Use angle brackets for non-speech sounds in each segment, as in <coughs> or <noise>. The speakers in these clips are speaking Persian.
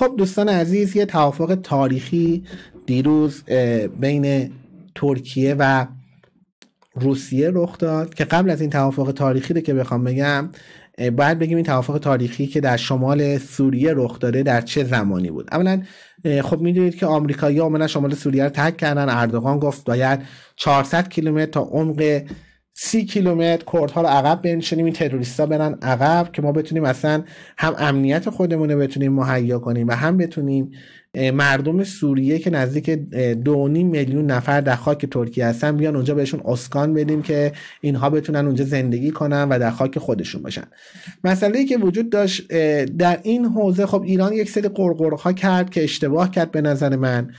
خب دوستان عزیز یه توافق تاریخی دیروز بین ترکیه و روسیه رخ داد که قبل از این توافق تاریخی رو که بخوام بگم باید بگیم این توافق تاریخی که در شمال سوریه رخ داده در چه زمانی بود اولا خب میدونید که آمریکایی‌ها اومدن شمال سوریه رو ترک کردن اردوغان گفت باید 400 کیلومتر تا عمق سی کیلومتر کردها رو عقب بنشینیم این تروریستا برن عقب که ما بتونیم اصلا هم امنیت خودمون رو بتونیم مهیا کنیم و هم بتونیم مردم سوریه که نزدیک دو میلیون نفر در خاک ترکیه هستن بیان اونجا بهشون اسکان بدیم که اینها بتونن اونجا زندگی کنن و در خاک خودشون باشن مسئله ای که وجود داشت در این حوزه خب ایران یک سری قرقرها کرد که اشتباه کرد به نظر من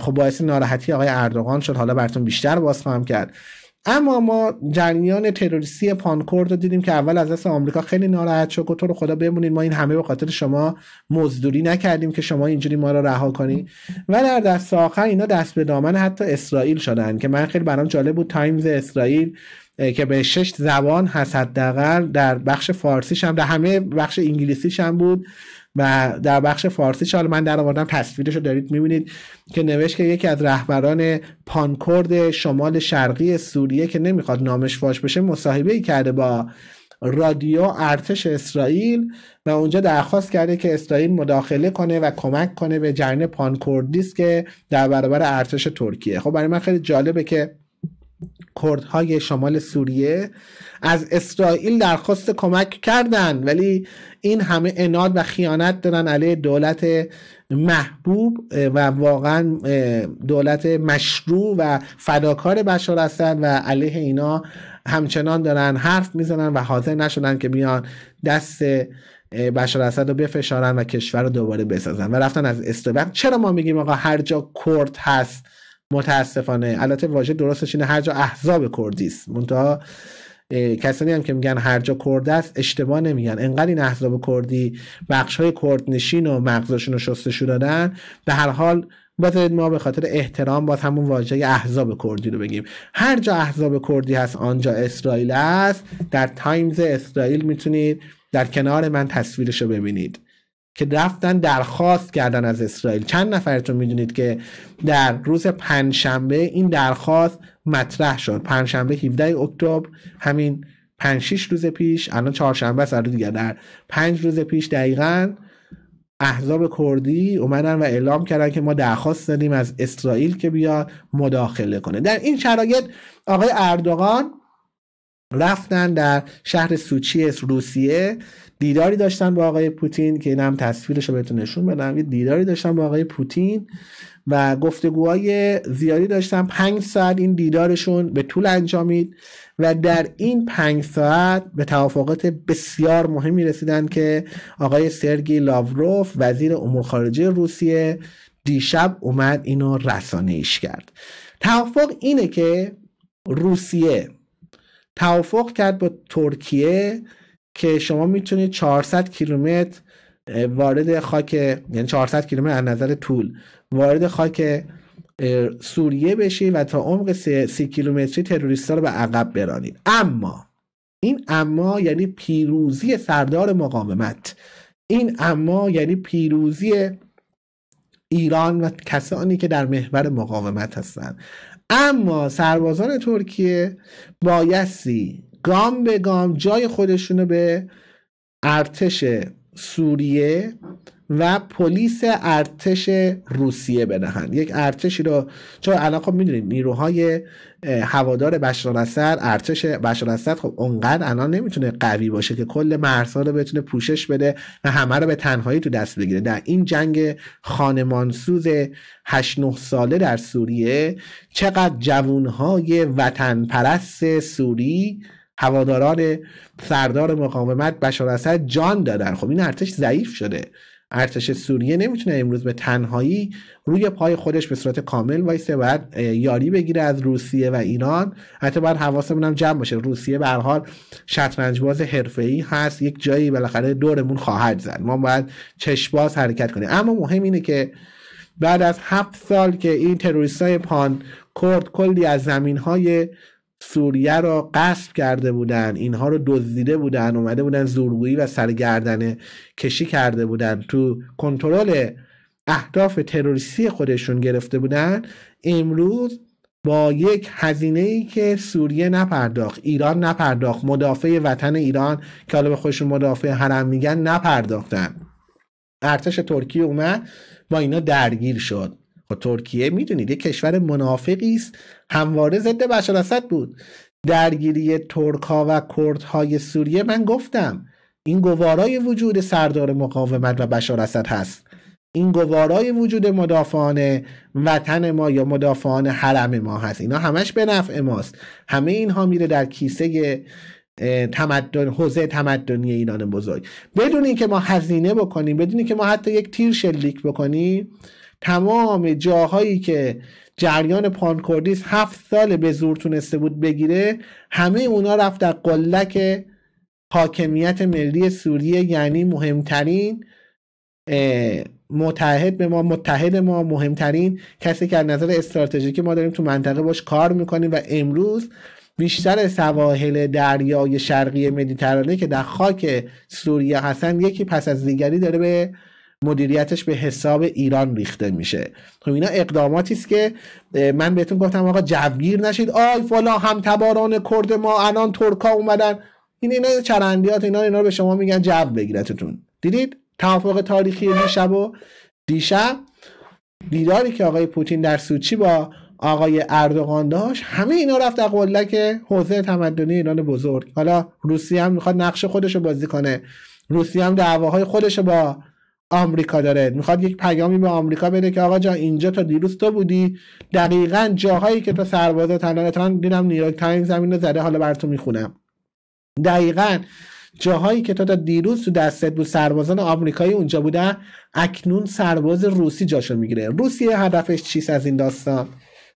خب باعث ناراحتی آقای اردوغان شد حالا براتون بیشتر باز خواهم کرد اما ما جریان تروریستی پانکورد رو دیدیم که اول از دست آمریکا خیلی ناراحت شد و تو رو خدا بمونید ما این همه به خاطر شما مزدوری نکردیم که شما اینجوری ما رو رها کنی و در دست آخر اینا دست به دامن حتی اسرائیل شدن که من خیلی برام جالب بود تایمز اسرائیل که به شش زبان هست حداقل در بخش فارسیش هم در همه بخش انگلیسیش هم بود و در بخش فارسی حالا من در آوردم تصویرش رو دارید میبینید که نوشت که یکی از رهبران پانکورد شمال شرقی سوریه که نمیخواد نامش فاش بشه مصاحبه ای کرده با رادیو ارتش اسرائیل و اونجا درخواست کرده که اسرائیل مداخله کنه و کمک کنه به جریان پانکوردیست که در برابر ارتش ترکیه خب برای من خیلی جالبه که کردهای شمال سوریه از اسرائیل درخواست کمک کردند ولی این همه اناد و خیانت دارن علیه دولت محبوب و واقعا دولت مشروع و فداکار بشار اسد و علیه اینا همچنان دارن حرف میزنن و حاضر نشدن که بیان دست بشار اسد رو بفشارن و کشور رو دوباره بسازن و رفتن از استوبق چرا ما میگیم آقا هر جا کرد هست متاسفانه البته واژه درستش اینه هر جا احزاب کردی است منتها کسانی هم که میگن هر جا کرد است اشتباه نمیگن انقدر این احزاب کردی بخش های کردنشین و مغزشون رو شستشو دادن به هر حال باز ما به خاطر احترام باز همون واژه احزاب کردی رو بگیم هر جا احزاب کردی هست آنجا اسرائیل است در تایمز اسرائیل میتونید در کنار من تصویرش رو ببینید که رفتن درخواست کردن از اسرائیل چند نفرتون میدونید که در روز پنجشنبه این درخواست مطرح شد پنجشنبه 17 اکتبر همین 5 روز پیش الان چهارشنبه است آره دیگه در 5 روز پیش دقیقا احزاب کردی اومدن و اعلام کردن که ما درخواست دادیم از اسرائیل که بیاد مداخله کنه در این شرایط آقای اردوغان رفتن در شهر سوچی روسیه دیداری داشتن با آقای پوتین که این هم تصویرش رو بهتون نشون بدم یه دیداری داشتن با آقای پوتین و گفتگوهای زیادی داشتن پنج ساعت این دیدارشون به طول انجامید و در این پنج ساعت به توافقات بسیار مهمی رسیدن که آقای سرگی لاوروف وزیر امور خارجه روسیه دیشب اومد اینو رسانه ایش کرد توافق اینه که روسیه توافق کرد با ترکیه که شما میتونید 400 کیلومتر وارد خاک یعنی 400 کیلومتر از نظر طول وارد خاک سوریه بشید و تا عمق 30 کیلومتری تروریستا رو به عقب برانید اما این اما یعنی پیروزی سردار مقاومت این اما یعنی پیروزی ایران و کسانی که در محور مقاومت هستند اما سربازان ترکیه بایستی گام به گام جای رو به ارتش سوریه و پلیس ارتش روسیه بدهند. یک ارتشی رو چون الان خب میدونید نیروهای هوادار بشار الاسد ارتش بشار الاسد خب اونقدر الان نمیتونه قوی باشه که کل مرزها رو بتونه پوشش بده و همه رو به تنهایی تو دست بگیره در این جنگ خانمانسوز 8 9 ساله در سوریه چقدر جوانهای وطن پرست سوری هواداران سردار مقاومت بشار اسد جان دادن خب این ارتش ضعیف شده ارتش سوریه نمیتونه امروز به تنهایی روی پای خودش به صورت کامل وایسه بعد یاری بگیره از روسیه و ایران حتی باید حواسمون هم جمع باشه روسیه به هر حال شطرنج باز حرفه‌ای هست یک جایی بالاخره دورمون خواهد زد ما باید چشباز حرکت کنیم اما مهم اینه که بعد از هفت سال که این تروریست پان کرد کلی از زمین های سوریه را قصب کرده بودن اینها رو دزدیده بودن اومده بودن زورگویی و سرگردن کشی کرده بودن تو کنترل اهداف تروریستی خودشون گرفته بودن امروز با یک هزینه ای که سوریه نپرداخت ایران نپرداخت مدافع وطن ایران که حالا به خودشون مدافع حرم میگن نپرداختن ارتش ترکیه اومد با اینا درگیر شد خب ترکیه میدونید یه کشور منافقی است همواره ضد بشار اسد بود درگیری ترکها و کردهای سوریه من گفتم این گوارای وجود سردار مقاومت و بشار اسد هست این گوارای وجود مدافعان وطن ما یا مدافعان حرم ما هست اینا همش به نفع ماست همه اینها میره در کیسه تمدن حوزه تمدنی ایران بزرگ بدون اینکه ما هزینه بکنیم بدون اینکه ما حتی یک تیر شلیک بکنیم تمام جاهایی که جریان پانکوردیس هفت سال به زور تونسته بود بگیره همه اونا رفت در قلک حاکمیت ملی سوریه یعنی مهمترین متحد به ما متحد ما مهمترین کسی که از نظر استراتژیکی ما داریم تو منطقه باش کار میکنیم و امروز بیشتر سواحل دریای شرقی مدیترانه که در خاک سوریه هستن یکی پس از دیگری داره به مدیریتش به حساب ایران ریخته میشه خب اینا اقداماتی است که من بهتون گفتم آقا جوگیر نشید آی فلا هم تباران کرد ما الان ترکا اومدن این اینا چرندیات اینا اینا به شما میگن جو بگیرتتون دیدید توافق تاریخی دیشب و دیشب دیداری که آقای پوتین در سوچی با آقای اردوغان داشت همه اینا رفت در قلک حوزه تمدنی ایران بزرگ حالا روسیه هم میخواد نقش خودش رو بازی کنه روسیه هم دعواهای خودش با آمریکا داره میخواد یک پیامی به آمریکا بده که آقا جا اینجا تا دیروز تو بودی دقیقا جاهایی که تو سربازا تنان دیدم نیویورک تایمز زمین رو زده حالا براتون میخونم دقیقا جاهایی که تو تا دیروز تو دستت بود سربازان آمریکایی اونجا بودن اکنون سرباز روسی جاشو میگیره روسیه هدفش چیست از این داستان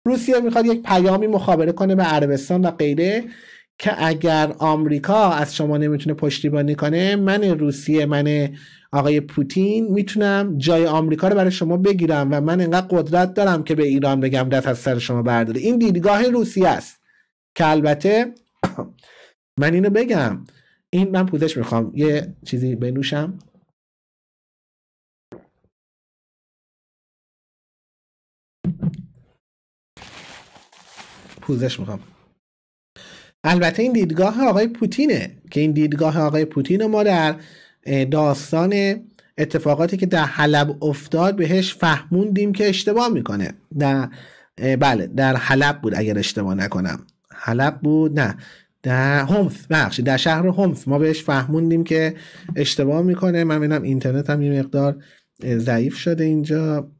روسیه میخواد یک پیامی مخابره کنه به عربستان و غیره که اگر آمریکا از شما نمیتونه پشتیبانی کنه من روسیه من آقای پوتین میتونم جای آمریکا رو برای شما بگیرم و من انقدر قدرت دارم که به ایران بگم دست از سر شما برداره این دیدگاه روسیه است که البته <coughs> من اینو بگم این من پوزش میخوام یه چیزی بنوشم پوزش میخوام البته این دیدگاه آقای پوتینه که این دیدگاه آقای پوتین ما در داستان اتفاقاتی که در حلب افتاد بهش فهموندیم که اشتباه میکنه در بله در حلب بود اگر اشتباه نکنم حلب بود نه در همس بخش در شهر همس ما بهش فهموندیم که اشتباه میکنه من ببینم اینترنت هم یه مقدار ضعیف شده اینجا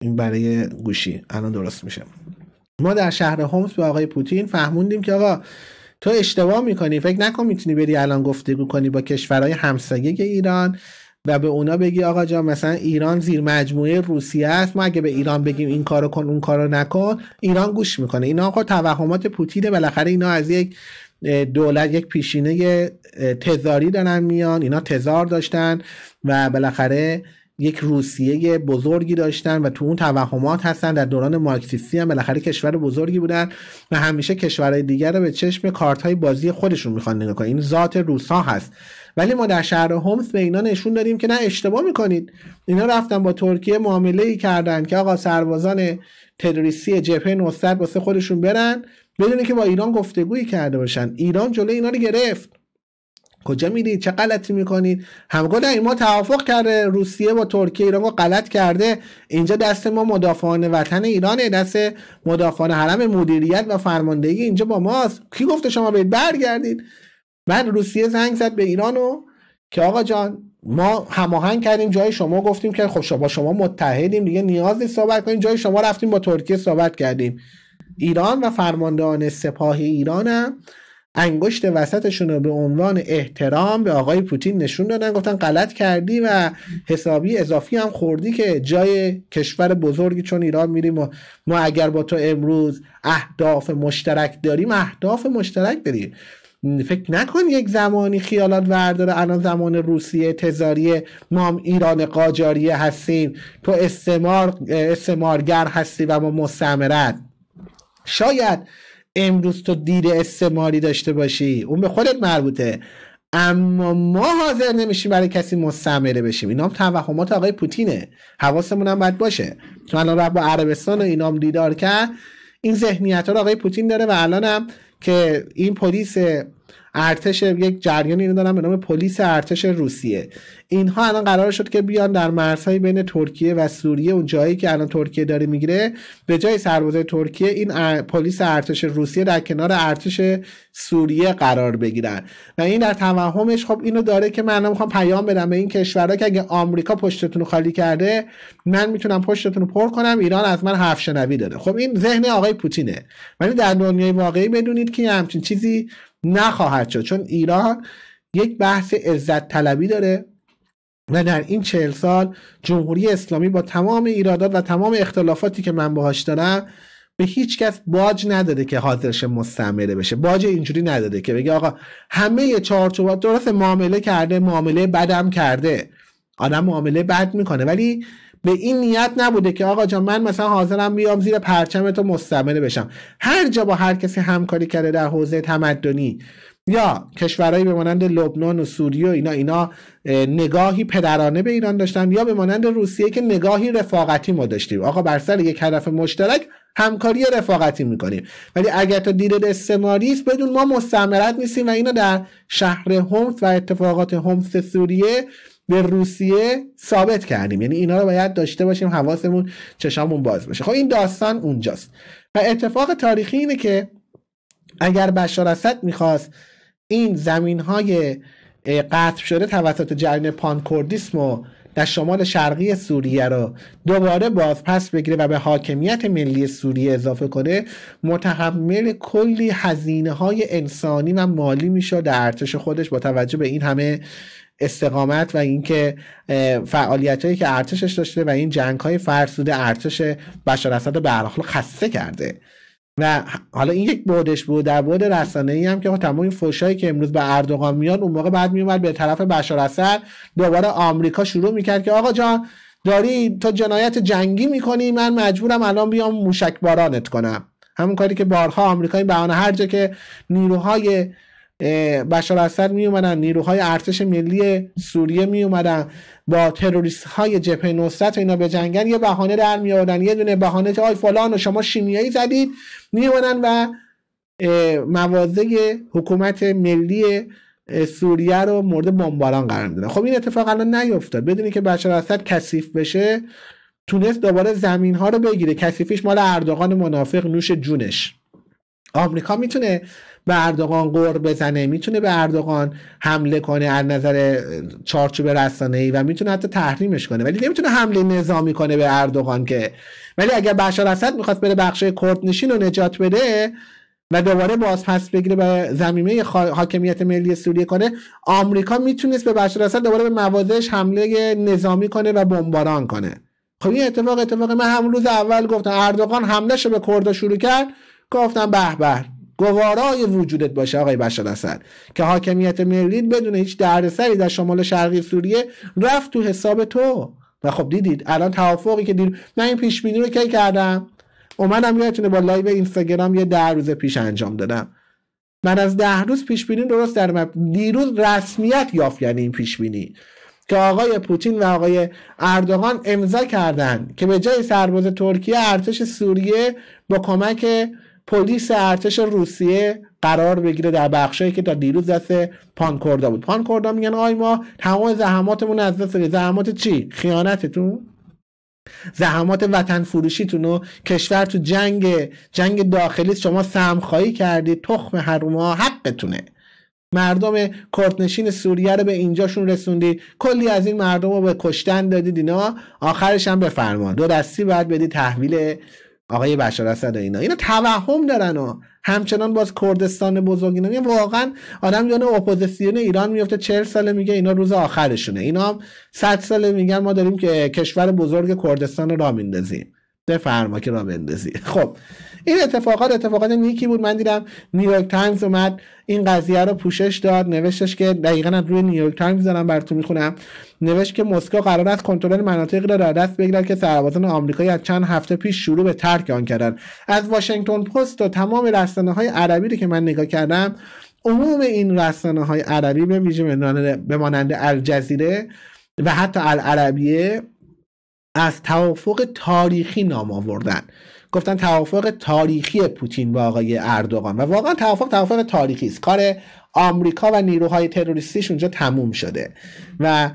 این برای گوشی الان درست میشه ما در شهر همس به آقای پوتین فهموندیم که آقا تو اشتباه میکنی فکر نکن میتونی بری الان گفتگو کنی با کشورهای همسایه ایران و به اونا بگی آقا جان مثلا ایران زیر مجموعه روسیه است ما اگه به ایران بگیم این کارو کن اون کارو نکن ایران گوش میکنه اینا آقا توهمات پوتینه بالاخره اینا از یک دولت یک پیشینه تزاری دارن میان اینا تزار داشتن و بالاخره یک روسیه بزرگی داشتن و تو اون توهمات هستن در دوران مارکسیستی هم بالاخره کشور بزرگی بودن و همیشه کشورهای دیگر رو به چشم کارت های بازی خودشون میخوان نگاه کنن این ذات روسا هست ولی ما در شهر هومس به اینا نشون دادیم که نه اشتباه میکنید اینا رفتن با ترکیه معامله ای کردن که آقا سربازان تروریستی جبهه نصرت واسه خودشون برن بدون که با ایران گفتگویی کرده باشن ایران جلوی اینا رو گرفت کجا میرید چه غلطی میکنید این ما توافق کرده روسیه با ترکیه ایران غلط کرده اینجا دست ما مدافعان وطن ایرانه دست مدافعان حرم مدیریت و فرماندهی اینجا با ماست کی گفته شما بهید برگردید بعد روسیه زنگ زد به ایران و که آقا جان ما هماهنگ کردیم جای شما گفتیم که خب با شما متحدیم دیگه نیاز نیست صحبت کنیم جای شما رفتیم با ترکیه صحبت کردیم ایران و فرماندهان سپاه ایرانم انگشت وسطشون رو به عنوان احترام به آقای پوتین نشون دادن گفتن غلط کردی و حسابی اضافی هم خوردی که جای کشور بزرگی چون ایران میریم و ما اگر با تو امروز اهداف مشترک داریم اهداف مشترک داریم فکر نکن یک زمانی خیالات ورداره الان زمان روسیه تزاریه ما ایران قاجاریه هستیم تو استعمار استعمارگر هستی و ما مستعمرت شاید امروز تو دیر استعماری داشته باشی اون به خودت مربوطه اما ما حاضر نمیشیم برای کسی مستعمره بشیم اینا هم توهمات آقای پوتینه حواسمون هم باید باشه چون الان رفت با عربستان و اینام دیدار کرد این ذهنیت ها رو آقای پوتین داره و الان هم که این پلیس ارتش یک جریان اینو دارن به نام پلیس ارتش روسیه اینها الان قرار شد که بیان در مرزهای بین ترکیه و سوریه اون جایی که الان ترکیه داره میگیره به جای سربازای ترکیه این پلیس ارتش روسیه در کنار ارتش سوریه قرار بگیرن و این در توهمش خب اینو داره که من میخوام پیام بدم به این کشورها که اگه آمریکا پشتتون رو خالی کرده من میتونم پشتتون رو پر کنم ایران از من حرف شنوی داره خب این ذهن آقای پوتینه ولی در دنیای واقعی بدونید که همچین چیزی نخواهد شد چون ایران یک بحث عزت طلبی داره و در این چهل سال جمهوری اسلامی با تمام ایرادات و تمام اختلافاتی که من باهاش دارم به هیچ کس باج نداده که حاضرش مستعمره بشه باج اینجوری نداده که بگه آقا همه چارچوب درست معامله کرده معامله بدم کرده آدم معامله بد میکنه ولی به این نیت نبوده که آقا جان من مثلا حاضرم بیام زیر پرچم تو مستعمره بشم هر جا با هر کسی همکاری کرده در حوزه تمدنی یا کشورهایی به مانند لبنان و سوریه و اینا اینا نگاهی پدرانه به ایران داشتن یا به مانند روسیه که نگاهی رفاقتی ما داشتیم آقا بر سر یک هدف مشترک همکاری رفاقتی میکنیم ولی اگر تا دیر استعماری است بدون ما مستعمرت نیستیم و اینا در شهر همس و اتفاقات همس سوریه به روسیه ثابت کردیم یعنی اینا رو باید داشته باشیم حواسمون چشامون باز باشه خب این داستان اونجاست و اتفاق تاریخی اینه که اگر بشار اسد میخواست این زمین های شده توسط جریان پانکوردیسمو و در شمال شرقی سوریه رو دوباره باز پس بگیره و به حاکمیت ملی سوریه اضافه کنه متحمل کلی هزینه های انسانی و مالی میشه در ارتش خودش با توجه به این همه استقامت و اینکه فعالیت هایی که ارتشش داشته و این جنگ های فرسوده ارتش بشار اسد به خسته کرده و حالا این یک بودش بود در بود رسانه ای هم که تمام این فوشایی که امروز به اردوغان میاد اون موقع بعد میومد به طرف بشار اسد دوباره آمریکا شروع میکرد که آقا جان داری تا جنایت جنگی میکنی من مجبورم الان بیام موشک بارانت کنم همون کاری که بارها آمریکا این بهانه هر جا که نیروهای بشار اسد می اومدن نیروهای ارتش ملی سوریه می اومدن با تروریست های جبهه نصرت و اینا به جنگن یه بهانه در می یه دونه بهانه آی فلان و شما شیمیایی زدید می و مواضع حکومت ملی سوریه رو مورد بمباران قرار میدن خب این اتفاق الان نیفتاد بدونی که بشار اسد کثیف بشه تونست دوباره زمین ها رو بگیره کثیفیش مال اردوغان منافق نوش جونش آمریکا میتونه به اردوغان قرب بزنه میتونه به اردوغان حمله کنه از نظر چارچوب رسانه ای و میتونه حتی تحریمش کنه ولی نمیتونه حمله نظامی کنه به اردوغان که ولی اگر بشار اسد میخواست بره بخش نشین رو نجات بده و دوباره پس بگیره و زمینه حاکمیت ملی سوریه کنه آمریکا میتونست به بشار اسد دوباره به موازش حمله نظامی کنه و بمباران کنه خب این اتفاق اتفاق من همون روز اول گفتم اردوغان حملهشو به کردها شروع کرد گفتم به به گوارای وجودت باشه آقای بشار اسد که حاکمیت ملی بدون هیچ دردسری در شمال شرقی سوریه رفت تو حساب تو و خب دیدید الان توافقی که دیر من این پیش بینی رو کی کردم اومدم یادتونه با لایو اینستاگرام یه ده روز پیش انجام دادم من از ده روز پیش بینی درست در من دیروز رسمیت یافت یعنی این پیش بینی که آقای پوتین و آقای اردوغان امضا کردند که به جای سرباز ترکیه ارتش سوریه با کمک پلیس ارتش روسیه قرار بگیره در بخشایی که تا دیروز دست پانکوردا بود پانکوردا میگن آی ما تمام زحماتمون از دست زحمات چی خیانتتون زحمات وطن فروشیتون و کشور تو جنگ جنگ داخلی شما خواهی کردی تخم حروما حقتونه مردم کردنشین سوریه رو به اینجاشون رسوندی کلی از این مردم رو به کشتن دادید اینا آخرش هم به دو دستی باید بدی تحویل آقای بشار اسد و اینا اینا توهم دارن و همچنان باز کردستان بزرگ اینا یعنی واقعا آدم یعنی اپوزیسیون ایران میفته چهل ساله میگه اینا روز آخرشونه اینا هم صد ساله میگن ما داریم که کشور بزرگ کردستان را میندازیم بفرما که را بندازی خب این اتفاقات اتفاقات نیکی بود من دیدم نیویورک تایمز اومد این قضیه رو پوشش داد نوشتش که دقیقا روی نیویورک تایمز دارم براتون میخونم نوشت که مسکو قرار است کنترل مناطقی را در دست بگیرد که سربازان آمریکایی از چند هفته پیش شروع به ترک آن کردن از واشنگتن پست و تمام رسانه های عربی رو که من نگاه کردم عموم این رسانه های عربی به ویژه به مانند الجزیره و حتی العربیه از توافق تاریخی نام آوردن گفتن توافق تاریخی پوتین با آقای اردوغان و واقعا توافق توافق تاریخی است کار آمریکا و نیروهای تروریستیش اونجا تموم شده و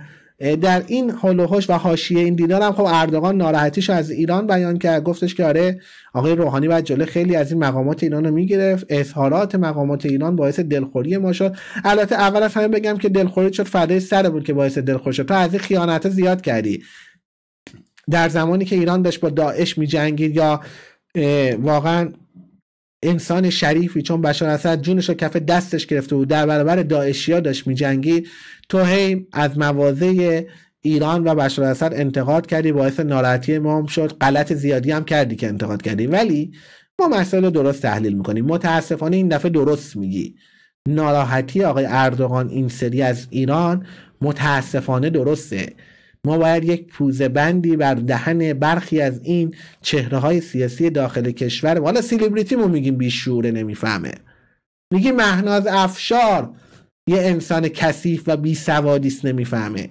در این حلوهش و حاشیه این دیدار هم خب اردوغان ناراحتیش از ایران بیان کرد گفتش که آره آقای روحانی بعد جلو خیلی از این مقامات ایران رو میگرفت اظهارات مقامات ایران باعث دلخوری ما شد البته اول از همه بگم که دلخوری شد فدای سر بود که باعث دلخوری شد تو از این خیانت زیاد کردی در زمانی که ایران داشت با داعش میجنگید یا واقعا انسان شریفی چون بشار اسد جونش رو کف دستش گرفته بود در برابر داعشیا داشت میجنگید تو هی از مواضع ایران و بشار اسد انتقاد کردی باعث ناراحتی ما هم شد غلط زیادی هم کردی که انتقاد کردی ولی ما مسئله درست تحلیل میکنیم متاسفانه این دفعه درست میگی ناراحتی آقای اردوغان این سری از ایران متاسفانه درسته ما باید یک پوزه بندی بر دهن برخی از این چهره های سیاسی داخل کشور حالا مو میگیم بیشوره نمیفهمه میگی مهناز افشار یه انسان کثیف و بی سوادیست نمیفهمه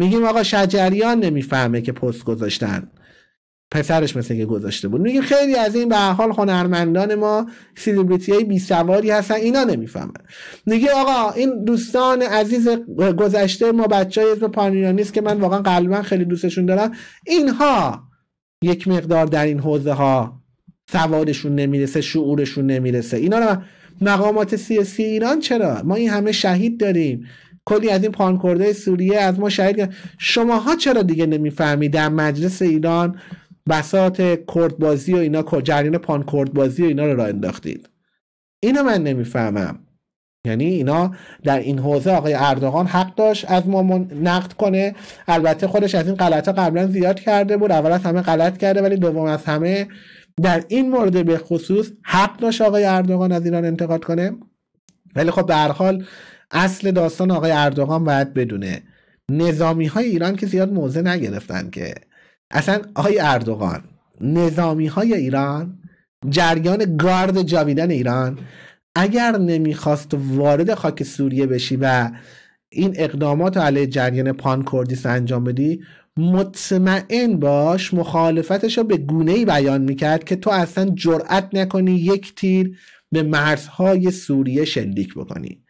میگیم آقا شجریان نمیفهمه که پست گذاشتن پسرش مثل که گذاشته بود میگه خیلی از این به حال هنرمندان ما سیلیبریتی های بی سواری هستن اینا نمیفهمن میگه آقا این دوستان عزیز گذشته ما بچه های که من واقعا قلبا خیلی دوستشون دارم اینها یک مقدار در این حوزه ها سوادشون نمیرسه شعورشون نمیرسه اینا رو مقامات سیاسی ایران چرا ما این همه شهید داریم کلی از این پانکورده سوریه از ما شهید شماها چرا دیگه نمیفهمید در مجلس ایران بسات کردبازی و اینا جریان پان کردبازی و اینا رو راه انداختید اینو من نمیفهمم یعنی اینا در این حوزه آقای اردوغان حق داشت از ما نقد کنه البته خودش از این غلط ها قبلا زیاد کرده بود اول از همه غلط کرده ولی دوم از همه در این مورد به خصوص حق داشت آقای اردوغان از ایران انتقاد کنه ولی خب در حال اصل داستان آقای اردوغان باید بدونه نظامی های ایران که زیاد موزه نگرفتن که اصلا آقای اردوغان نظامی های ایران جریان گارد جاویدن ایران اگر نمیخواست وارد خاک سوریه بشی و این اقدامات علیه جریان پان کردیس انجام بدی مطمئن باش مخالفتش رو به گونه ای بیان میکرد که تو اصلا جرأت نکنی یک تیر به مرزهای سوریه شلیک بکنی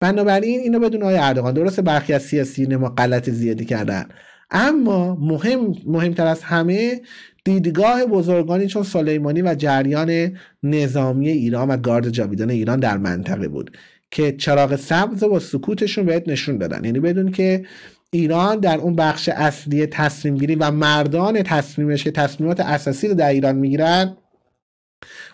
بنابراین اینو بدون آقای اردوغان درست برخی از سیاسی ما غلط زیادی کردن اما مهم مهمتر از همه دیدگاه بزرگانی چون سلیمانی و جریان نظامی ایران و گارد جاویدان ایران در منطقه بود که چراغ سبز با سکوتشون بهت نشون دادن یعنی بدون که ایران در اون بخش اصلی تصمیم گیری و مردان تصمیمش که تصمیمات اساسی رو در ایران میگیرن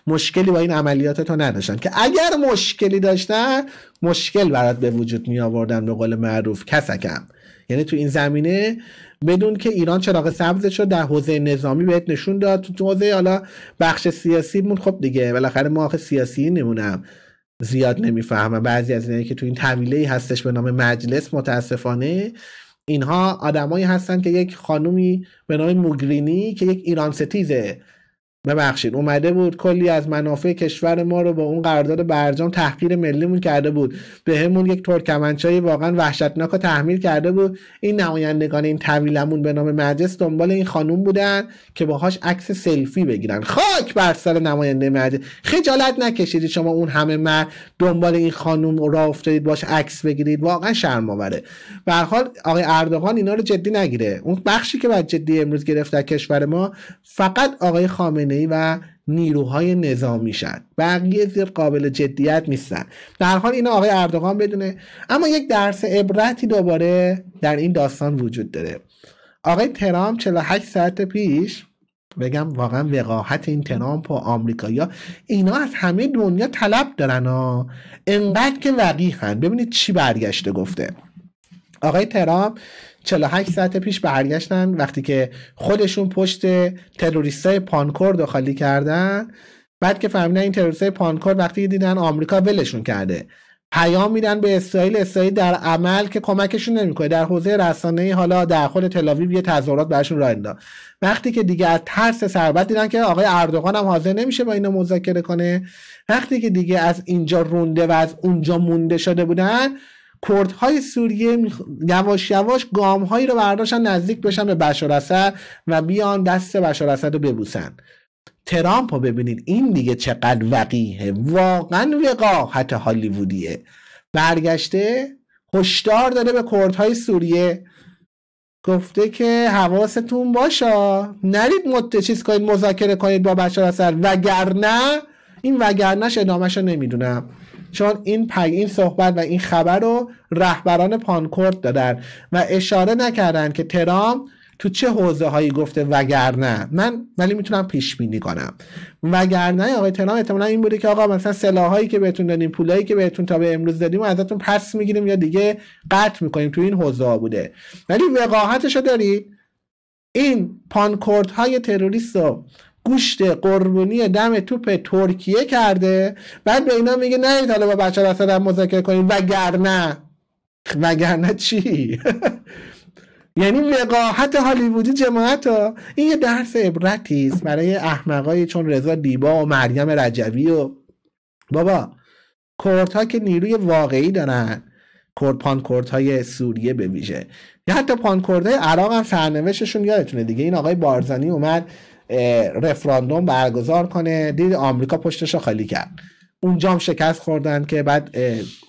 مشکلی با این عملیات تو نداشتن که اگر مشکلی داشتن مشکل برات به وجود می آوردن به قول معروف کسکم یعنی تو این زمینه بدون که ایران چراغ سبزش رو در حوزه نظامی بهت نشون داد تو حوزه حالا بخش سیاسی مون خب دیگه بالاخره ما آخه سیاسی نمونم زیاد نمیفهمم بعضی از اینایی که تو این طویله ای هستش به نام مجلس متاسفانه اینها آدمایی هستن که یک خانومی به نام موگرینی که یک ایران ستیزه ببخشید اومده بود کلی از منافع کشور ما رو با اون قرارداد برجام تحقیر ملیمون کرده بود بهمون همون یک ترکمنچای واقعا وحشتناک تحمیل کرده بود این نمایندگان این طویلمون به نام مجلس دنبال این خانوم بودن که باهاش عکس سلفی بگیرن خاک بر سر نماینده مجلس خجالت نکشیدید شما اون همه مرد دنبال این خانوم را افتادید باش عکس بگیرید واقعا شرم آوره به حال آقای اردوغان اینا رو جدی نگیره اون بخشی که بعد جدی امروز گرفت کشور ما فقط آقای خامنه خامنه و نیروهای نظامی شد بقیه زیر قابل جدیت نیستن در حال این آقای اردوغان بدونه اما یک درس عبرتی دوباره در این داستان وجود داره آقای ترام 48 ساعت پیش بگم واقعا وقاحت این ترامپ و آمریکایا اینا از همه دنیا طلب دارن ها انقدر که وقیحن ببینید چی برگشته گفته آقای ترامپ 48 ساعت پیش برگشتن وقتی که خودشون پشت تروریستای پانکورد رو خالی کردن بعد که فهمیدن این تروریستای پانکورد وقتی دیدن آمریکا ولشون کرده پیام میدن به اسرائیل اسرائیل در عمل که کمکشون نمیکنه در حوزه رسانه حالا در خود تلاویو یه تظاهرات براشون راه انداخت وقتی که دیگه از ترس سربت دیدن که آقای اردوغان هم حاضر نمیشه با اینو مذاکره کنه وقتی که دیگه از اینجا رونده و از اونجا مونده شده بودن کردهای سوریه یواش یواش گام هایی رو برداشتن نزدیک بشن به بشار اسد و بیان دست بشار اسد رو ببوسن ترامپ رو ببینید این دیگه چقدر وقیه واقعا وقاحت هالیوودیه برگشته هشدار داده به کردهای سوریه گفته که حواستون باشه نرید مت چیز کنید مذاکره کنید با بشار اسد وگرنه این وگرنهش ادامهش رو نمیدونم چون این پی این صحبت و این خبر رو رهبران پانکورد دادن و اشاره نکردن که ترام تو چه حوزه هایی گفته وگرنه من ولی میتونم پیش بینی کنم وگرنه آقای ترام احتمالا این بوده که آقا مثلا سلاحایی که بهتون دادیم پولایی که بهتون تا به امروز دادیم و ازتون پس میگیریم یا دیگه قطع میکنیم تو این حوزه ها بوده ولی وقاحتشو دارید این پانکورد های تروریست رو گوشت قربونی دم توپ ترکیه کرده بعد به اینا میگه نه حالا با بچه وسط هم مذاکره کنیم وگرنه وگرنه چی <laughs> یعنی وقاحت هالیوودی جماعت ها این یه درس عبرتی است برای احمقای چون رضا دیبا و مریم رجوی و بابا ها که نیروی واقعی دارن پانکورت های سوریه به ویژه یا حتی پانکورت های عراق هم سرنوشتشون یادتونه دیگه این آقای بارزانی اومد رفراندوم برگزار کنه دید آمریکا پشتش رو خالی کرد اونجا هم شکست خوردن که بعد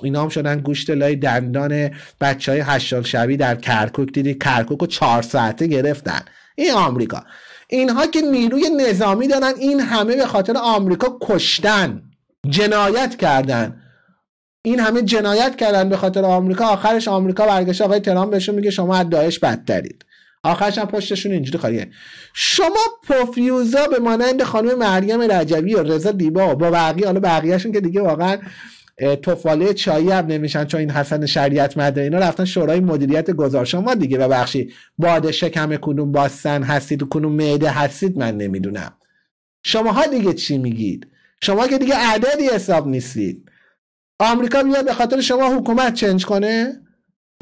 اینا هم شدن گوشت لای دندان بچه های هشتال شبی در کرکوک دیدی کرکوک رو چهار ساعته گرفتن این آمریکا اینها که نیروی نظامی دارن این همه به خاطر آمریکا کشتن جنایت کردن این همه جنایت کردن به خاطر آمریکا آخرش آمریکا برگشت آقای ترامپ بهشون میگه شما از بدترید آخرش هم پشتشون اینجوری خالیه شما پروفیوزا به مانند خانم مریم رجبی و رضا دیبا با بقیه حالا بقیهشون که دیگه واقعا توفاله چایی هم نمیشن چون این حسن شریعت مده اینا رفتن شورای مدیریت گذار شما دیگه بخشی باد شکم کنون باستن هستید و کنون معده هستید من نمیدونم شماها دیگه چی میگید شما که دیگه عددی حساب نیستید آمریکا میاد به خاطر شما حکومت چنج کنه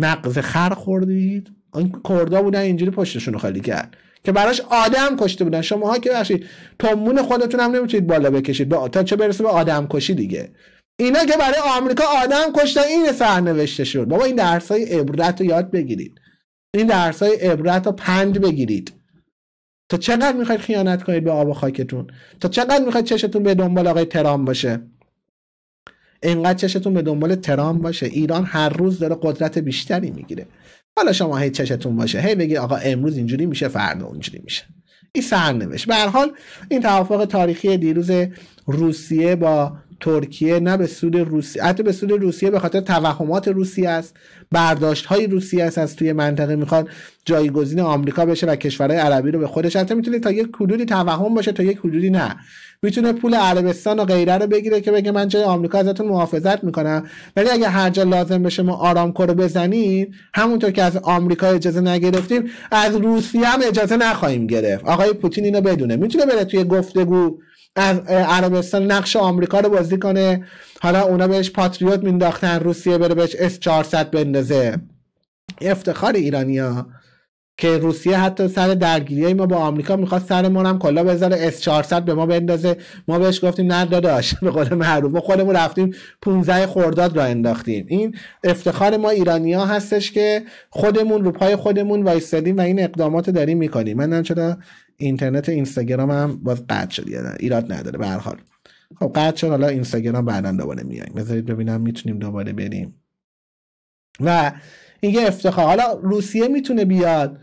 نقض خر خوردید این کردا بودن اینجوری پشتشون رو خالی کرد که براش آدم کشته بودن شماها که بخشید تومون خودتون هم نمیتونید بالا بکشید به تا چه برسه به آدم کشی دیگه اینا که برای آمریکا آدم کشتن این سرنوشته شد بابا این درس های عبرت رو یاد بگیرید این درس های عبرت رو پند بگیرید تا چقدر میخواید خیانت کنید به آب و خاکتون تا چقدر میخواید چشتون به دنبال آقای ترام باشه انقدر چشتون به دنبال ترام باشه ایران هر روز داره قدرت بیشتری میگیره حالا شما هی چشتون باشه هی بگی آقا امروز اینجوری میشه فردا اونجوری میشه این سرنوشت به هر حال این توافق تاریخی دیروز روسیه با ترکیه نه به سود روسیه حتی به سود روسیه به خاطر توهمات روسیه است برداشت های روسیه است از توی منطقه میخواد جایگزین آمریکا بشه و کشورهای عربی رو به خودش حتی میتونه تا یک حدودی توهم باشه تا یک حدودی نه میتونه پول عربستان و غیره رو بگیره که بگه من جای آمریکا ازتون محافظت میکنم ولی اگه هر جا لازم بشه ما آرامکو رو بزنیم همونطور که از آمریکا اجازه نگرفتیم از روسیه هم اجازه نخواهیم گرفت آقای پوتین اینو بدونه میتونه بره توی گفتگو عربستان نقش آمریکا رو بازی کنه حالا اونا بهش پاتریوت مینداختن روسیه بره بهش اس 400 بندازه افتخار ایرانیا که روسیه حتی سر درگیری ما با آمریکا میخواست سر ما هم کلا بذاره اس 400 به ما بندازه ما بهش گفتیم نه داداش به قول معروف ما خودمون رفتیم 15 خرداد را انداختیم این افتخار ما ایرانیا هستش که خودمون رو پای خودمون وایسادیم و این اقدامات داریم میکنیم من چرا اینترنت اینستاگرام هم باز قطع شد یعنی ایراد نداره به حال خب قطع شد حالا اینستاگرام بعدا دوباره میایم بذارید ببینم میتونیم دوباره بریم و این یه افتخار حالا روسیه میتونه بیاد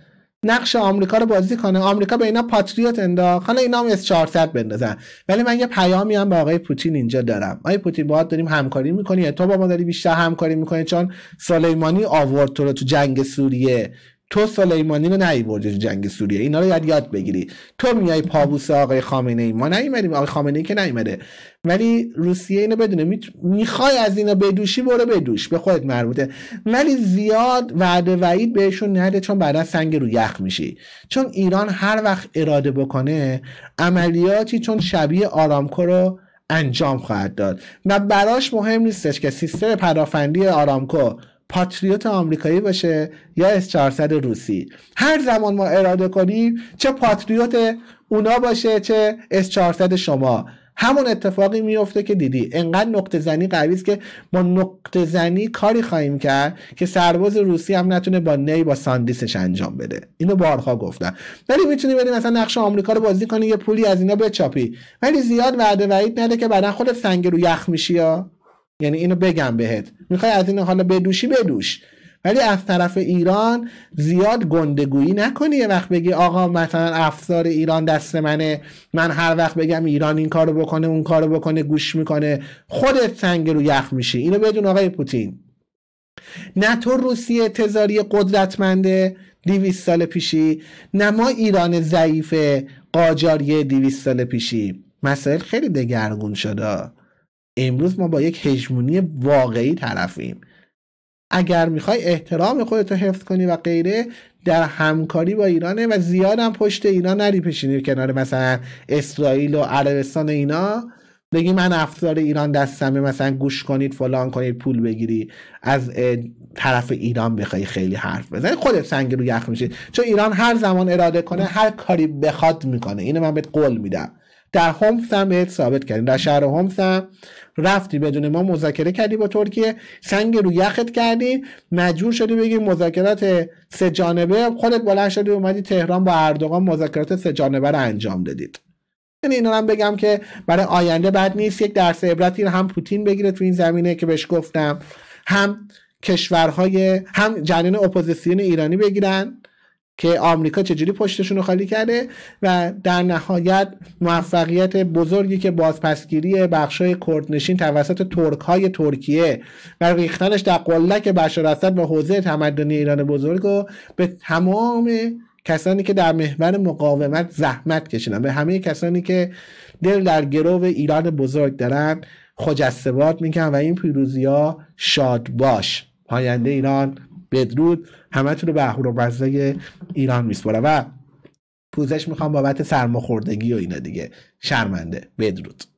نقش آمریکا رو بازی کنه آمریکا به اینا پاتریوت انداخت حالا اینا هم اس 400 بندازن ولی من یه پیامی هم به آقای پوتین اینجا دارم آقای پوتین باهات داریم همکاری میکنی تو با ما داری بیشتر همکاری میکنی چون سلیمانی آورد تو رو تو جنگ سوریه تو سلیمانی رو نیوردی جنگ سوریه اینا رو یاد یاد بگیری تو میای پابوس آقای خامنه ای ما نیومدیم آقای خامنه ای که نیمده ولی روسیه اینو بدونه میخوای از اینا بدوشی برو بدوش به خودت مربوطه ولی زیاد وعده وعید بهشون نده چون بعدا سنگ رو یخ میشی چون ایران هر وقت اراده بکنه عملیاتی چون شبیه آرامکو رو انجام خواهد داد و براش مهم نیستش که سیستم پدافندی آرامکو پاتریوت آمریکایی باشه یا اس 400 روسی هر زمان ما اراده کنیم چه پاتریوت اونا باشه چه اس 400 شما همون اتفاقی میفته که دیدی انقدر نقطه زنی قوی که ما نقطه زنی کاری خواهیم کرد که سرباز روسی هم نتونه با نی با ساندیسش انجام بده اینو بارها گفتن ولی میتونی بری مثلا نقش آمریکا رو بازی کنی یه پولی از اینا بچاپی ولی زیاد وعده وعید نده که بعدا خود سنگ رو یخ میشی یا یعنی اینو بگم بهت میخوای از این حالا بدوشی بدوش ولی از طرف ایران زیاد گندگویی نکنی یه وقت بگی آقا مثلا افزار ایران دست منه من هر وقت بگم ایران این کارو بکنه اون کارو بکنه گوش میکنه خودت سنگ رو یخ میشی اینو بدون آقای پوتین نه تو روسیه تزاری قدرتمنده دیویس سال پیشی نه ما ایران ضعیف قاجاری دیویس سال پیشی مسائل خیلی دگرگون شده امروز ما با یک هژمونی واقعی طرفیم اگر میخوای احترام خودت رو حفظ کنی و غیره در همکاری با ایرانه و زیاد هم پشت ایران نری پشینی کنار مثلا اسرائیل و عربستان اینا بگی من افزار ایران دستمه مثلا گوش کنید فلان کنید پول بگیری از طرف ایران بخوای خیلی حرف بزنی خودت سنگ رو یخ میشی چون ایران هر زمان اراده کنه هر کاری بخواد میکنه اینو من بهت قول میدم در هومس هم بهت ثابت کردیم در شهر هومس هم رفتی بدون ما مذاکره کردی با ترکیه سنگ رو یخت کردی مجبور شدی بگی مذاکرات سه جانبه خودت بلند شدی اومدی تهران با اردوغان مذاکرات سه جانبه رو انجام دادید یعنی اینا هم بگم که برای آینده بد نیست یک درس عبرتی هم پوتین بگیره تو این زمینه که بهش گفتم هم کشورهای هم جنین اپوزیسیون ایرانی بگیرن که آمریکا چجوری پشتشون رو خالی کرده و در نهایت موفقیت بزرگی که بازپسگیری بخشای کردنشین توسط ترک های ترکیه و ریختنش در قلک بشار اسد و حوزه تمدنی ایران بزرگ و به تمام کسانی که در محور مقاومت زحمت کشیدن به همه کسانی که دل در گرو ایران بزرگ دارن خجستباد میکنن و این پیروزی ها شاد باش پاینده ایران بدرود همتون رو به و ایران میسپارم و پوزش میخوام بابت سرماخوردگی و اینا دیگه شرمنده بدرود